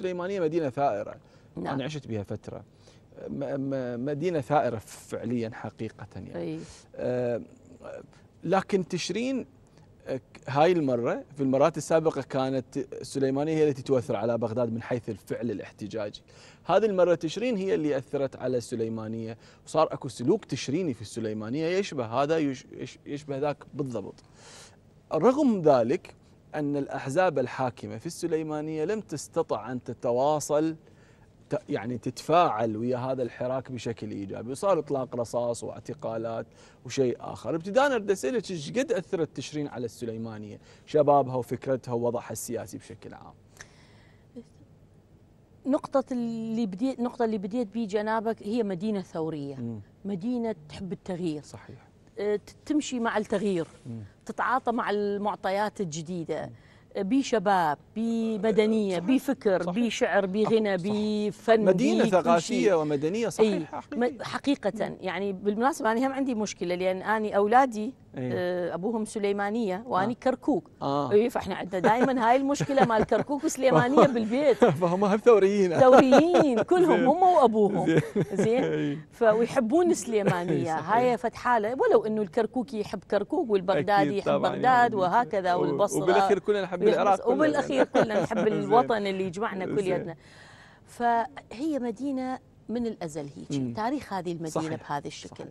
السليمانية مدينة ثائرة نعم. أنا عشت بها فترة مدينة ثائرة فعليا حقيقة يعني أي. آه، لكن تشرين آه، هاي المرة في المرات السابقة كانت السليمانية هي التي توثر على بغداد من حيث الفعل الاحتجاجي هذه المرة تشرين هي اللي أثرت على السليمانية وصار أكو سلوك تشريني في السليمانية يشبه هذا يشبه ذاك بالضبط رغم ذلك أن الأحزاب الحاكمة في السليمانية لم تستطع أن تتواصل يعني تتفاعل ويا هذا الحراك بشكل ايجابي وصار اطلاق رصاص واعتقالات وشيء اخر ابتداء بدي اسالك ايش قد اثرت تشرين على السليمانيه شبابها وفكرتها ووضعها السياسي بشكل عام نقطة اللي بديت النقطة اللي بديت بيه جنابك هي مدينة ثورية، مم. مدينة تحب التغيير صحيح أه، تمشي مع التغيير مم. تتعاطى مع المعطيات الجديده بشباب بمدنيه بفكر بشعر بغنى بفن مدينه ثقافيه ومدنيه صحيح إيه، حقيقه, حقيقة يعني بالمناسبه انا هم عندي مشكله لان انا اولادي أيه. آه، ابوهم سليمانيه واني آه. كركوك آه. اي فاحنا عندنا دائما هاي المشكله مال كركوك وسليمانيه بالبيت فهم هم ثوريين ثوريين كلهم هم وابوهم زين إيه. فيحبون إيه، سليمانيه هاي فتحاله ولو انه الكركوكي يحب كركوك والبغدادي يحب بغداد يعني وهكذا والبصره وبالاخير كلنا نحب العراق وبالاخير كلنا نحب الوطن اللي يجمعنا كليتنا فهي مدينه من الازل هيك تاريخ هذه المدينه صحيح. بهذا الشكل صحيح.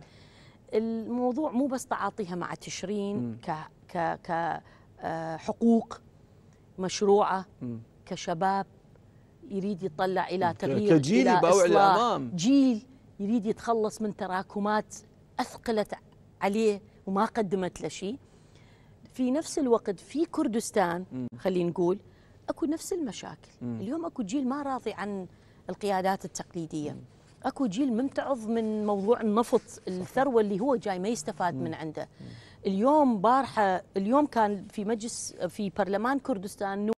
الموضوع مو بس تعاطيها مع تشرين ك ك ك آه، حقوق مشروعه مم. كشباب يريد يطلع الى تغيير كجيل يباوع للامام جيل يريد يتخلص من تراكمات اثقلت عليه وما قدمت له شيء في نفس الوقت في كردستان خلينا نقول اكو نفس المشاكل اليوم اكو جيل ما راضي عن القيادات التقليديه اكو جيل ممتعض من موضوع النفط الثروه اللي هو جاي ما يستفاد من عنده اليوم بارحه اليوم كان في مجلس في برلمان كردستان